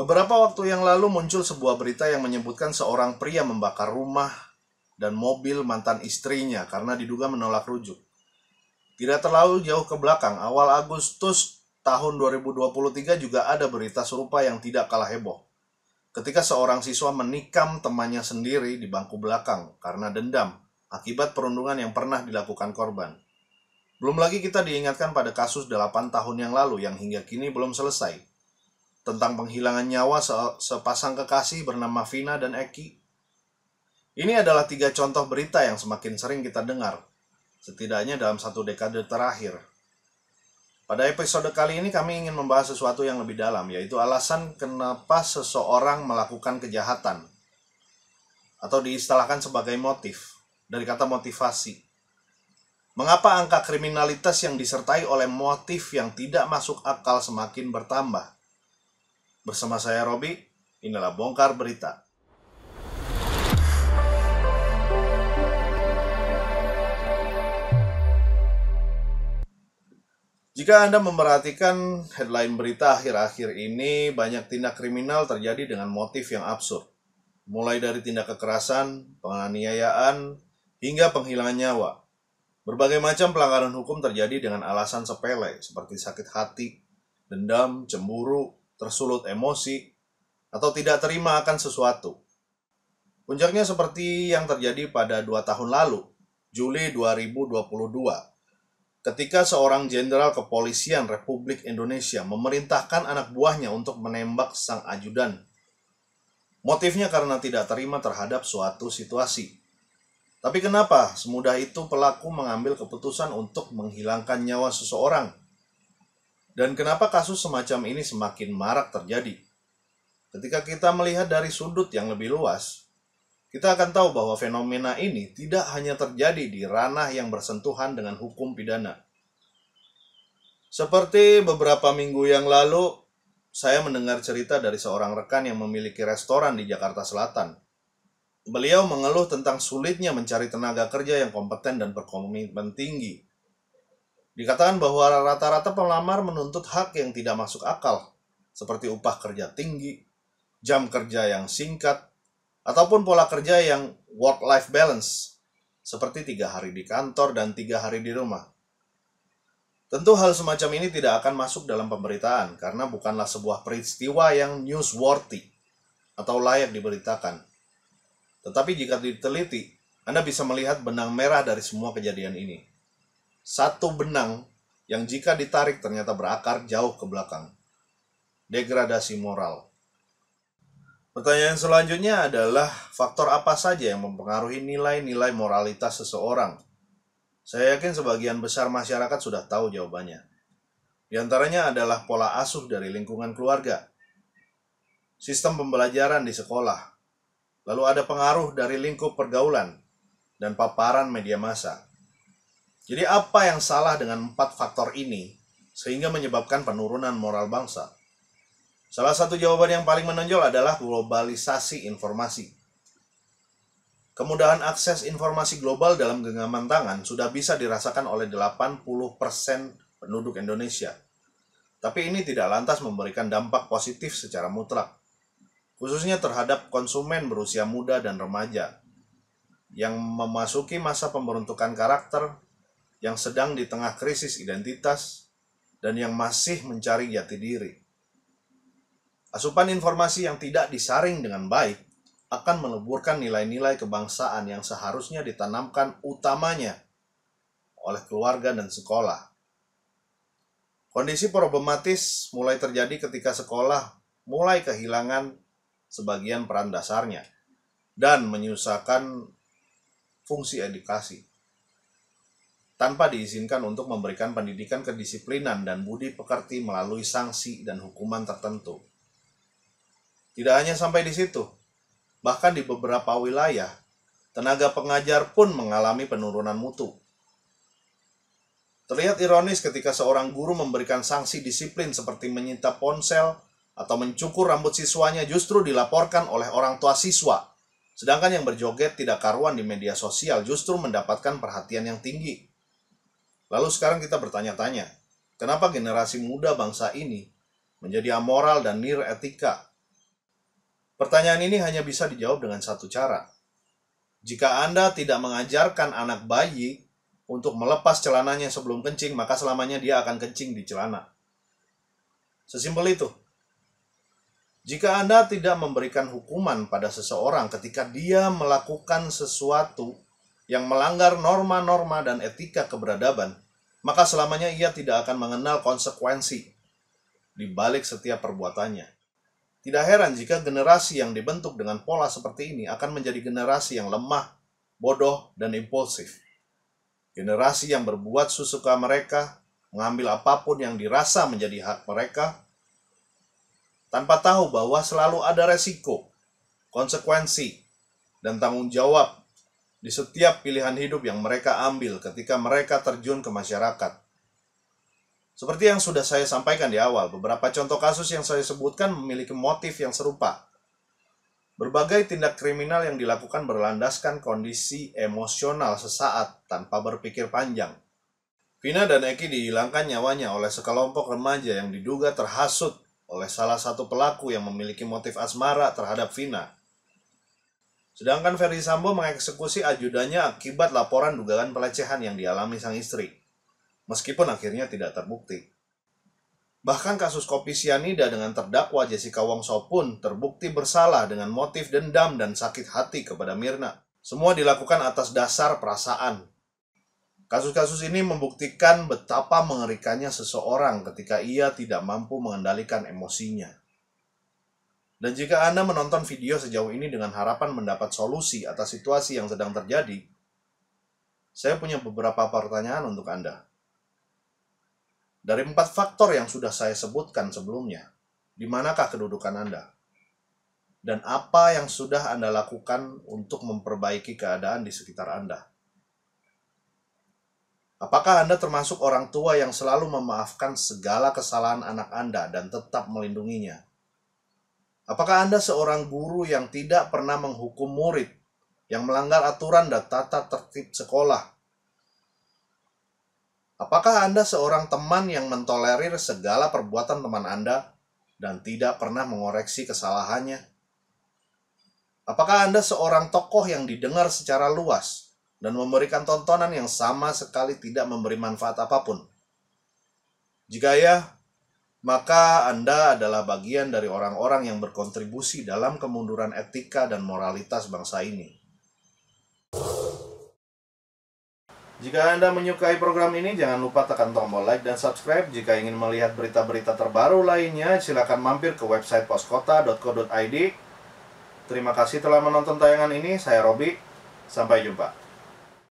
Beberapa waktu yang lalu muncul sebuah berita yang menyebutkan seorang pria membakar rumah dan mobil mantan istrinya karena diduga menolak rujuk. Tidak terlalu jauh ke belakang, awal Agustus tahun 2023 juga ada berita serupa yang tidak kalah heboh. Ketika seorang siswa menikam temannya sendiri di bangku belakang karena dendam akibat perundungan yang pernah dilakukan korban. Belum lagi kita diingatkan pada kasus 8 tahun yang lalu yang hingga kini belum selesai tentang penghilangan nyawa se sepasang kekasih bernama Vina dan Eki. Ini adalah tiga contoh berita yang semakin sering kita dengar, setidaknya dalam satu dekade terakhir. Pada episode kali ini kami ingin membahas sesuatu yang lebih dalam, yaitu alasan kenapa seseorang melakukan kejahatan, atau diistilahkan sebagai motif, dari kata motivasi. Mengapa angka kriminalitas yang disertai oleh motif yang tidak masuk akal semakin bertambah? Bersama saya Robi, inilah Bongkar Berita. Jika Anda memperhatikan headline berita akhir-akhir ini, banyak tindak kriminal terjadi dengan motif yang absurd. Mulai dari tindak kekerasan, penganiayaan, hingga penghilangan nyawa. Berbagai macam pelanggaran hukum terjadi dengan alasan sepele seperti sakit hati, dendam, cemburu, tersulut emosi, atau tidak terima akan sesuatu. Puncaknya seperti yang terjadi pada dua tahun lalu, Juli 2022, ketika seorang jenderal kepolisian Republik Indonesia memerintahkan anak buahnya untuk menembak sang ajudan. Motifnya karena tidak terima terhadap suatu situasi. Tapi kenapa semudah itu pelaku mengambil keputusan untuk menghilangkan nyawa seseorang dan kenapa kasus semacam ini semakin marak terjadi? Ketika kita melihat dari sudut yang lebih luas, kita akan tahu bahwa fenomena ini tidak hanya terjadi di ranah yang bersentuhan dengan hukum pidana. Seperti beberapa minggu yang lalu, saya mendengar cerita dari seorang rekan yang memiliki restoran di Jakarta Selatan. Beliau mengeluh tentang sulitnya mencari tenaga kerja yang kompeten dan berkomitmen tinggi. Dikatakan bahwa rata-rata pelamar menuntut hak yang tidak masuk akal, seperti upah kerja tinggi, jam kerja yang singkat, ataupun pola kerja yang work-life balance, seperti tiga hari di kantor dan tiga hari di rumah. Tentu hal semacam ini tidak akan masuk dalam pemberitaan karena bukanlah sebuah peristiwa yang newsworthy atau layak diberitakan. Tetapi jika diteliti, Anda bisa melihat benang merah dari semua kejadian ini satu benang yang jika ditarik ternyata berakar jauh ke belakang. Degradasi moral. Pertanyaan selanjutnya adalah faktor apa saja yang mempengaruhi nilai-nilai moralitas seseorang? Saya yakin sebagian besar masyarakat sudah tahu jawabannya. Di antaranya adalah pola asuh dari lingkungan keluarga, sistem pembelajaran di sekolah, lalu ada pengaruh dari lingkup pergaulan dan paparan media massa. Jadi apa yang salah dengan empat faktor ini sehingga menyebabkan penurunan moral bangsa? Salah satu jawaban yang paling menonjol adalah globalisasi informasi. Kemudahan akses informasi global dalam genggaman tangan sudah bisa dirasakan oleh 80% penduduk Indonesia. Tapi ini tidak lantas memberikan dampak positif secara mutlak, khususnya terhadap konsumen berusia muda dan remaja yang memasuki masa pemberuntukan karakter, yang sedang di tengah krisis identitas dan yang masih mencari jati diri. Asupan informasi yang tidak disaring dengan baik akan meleburkan nilai-nilai kebangsaan yang seharusnya ditanamkan utamanya oleh keluarga dan sekolah. Kondisi problematis mulai terjadi ketika sekolah mulai kehilangan sebagian peran dasarnya dan menyusahkan fungsi edukasi tanpa diizinkan untuk memberikan pendidikan kedisiplinan dan budi pekerti melalui sanksi dan hukuman tertentu. Tidak hanya sampai di situ, bahkan di beberapa wilayah, tenaga pengajar pun mengalami penurunan mutu. Terlihat ironis ketika seorang guru memberikan sanksi disiplin seperti menyita ponsel atau mencukur rambut siswanya justru dilaporkan oleh orang tua siswa, sedangkan yang berjoget tidak karuan di media sosial justru mendapatkan perhatian yang tinggi. Lalu sekarang kita bertanya-tanya, kenapa generasi muda bangsa ini menjadi amoral dan nir etika? Pertanyaan ini hanya bisa dijawab dengan satu cara. Jika Anda tidak mengajarkan anak bayi untuk melepas celananya sebelum kencing, maka selamanya dia akan kencing di celana. Sesimpel itu. Jika Anda tidak memberikan hukuman pada seseorang ketika dia melakukan sesuatu yang melanggar norma-norma dan etika keberadaban, maka selamanya ia tidak akan mengenal konsekuensi di balik setiap perbuatannya. Tidak heran jika generasi yang dibentuk dengan pola seperti ini akan menjadi generasi yang lemah, bodoh, dan impulsif. Generasi yang berbuat susuka mereka, mengambil apapun yang dirasa menjadi hak mereka, tanpa tahu bahwa selalu ada resiko, konsekuensi, dan tanggung jawab di setiap pilihan hidup yang mereka ambil ketika mereka terjun ke masyarakat. Seperti yang sudah saya sampaikan di awal, beberapa contoh kasus yang saya sebutkan memiliki motif yang serupa. Berbagai tindak kriminal yang dilakukan berlandaskan kondisi emosional sesaat tanpa berpikir panjang. Vina dan Eki dihilangkan nyawanya oleh sekelompok remaja yang diduga terhasut oleh salah satu pelaku yang memiliki motif asmara terhadap Vina. Sedangkan Ferry Sambo mengeksekusi ajudannya akibat laporan dugaan pelecehan yang dialami sang istri, meskipun akhirnya tidak terbukti. Bahkan kasus kopi sianida dengan terdakwa Jessica Wongso pun terbukti bersalah dengan motif dendam dan sakit hati kepada Mirna. Semua dilakukan atas dasar perasaan. Kasus-kasus ini membuktikan betapa mengerikannya seseorang ketika ia tidak mampu mengendalikan emosinya. Dan jika Anda menonton video sejauh ini dengan harapan mendapat solusi atas situasi yang sedang terjadi, saya punya beberapa pertanyaan untuk Anda. Dari empat faktor yang sudah saya sebutkan sebelumnya, di manakah kedudukan Anda? Dan apa yang sudah Anda lakukan untuk memperbaiki keadaan di sekitar Anda? Apakah Anda termasuk orang tua yang selalu memaafkan segala kesalahan anak Anda dan tetap melindunginya? Apakah Anda seorang guru yang tidak pernah menghukum murid, yang melanggar aturan dan tata tertib sekolah? Apakah Anda seorang teman yang mentolerir segala perbuatan teman Anda dan tidak pernah mengoreksi kesalahannya? Apakah Anda seorang tokoh yang didengar secara luas dan memberikan tontonan yang sama sekali tidak memberi manfaat apapun? Jika ya, maka Anda adalah bagian dari orang-orang yang berkontribusi dalam kemunduran etika dan moralitas bangsa ini. Jika Anda menyukai program ini, jangan lupa tekan tombol like dan subscribe. Jika ingin melihat berita-berita terbaru lainnya, silakan mampir ke website poskota.co.id. Terima kasih telah menonton tayangan ini. Saya Robi. Sampai jumpa.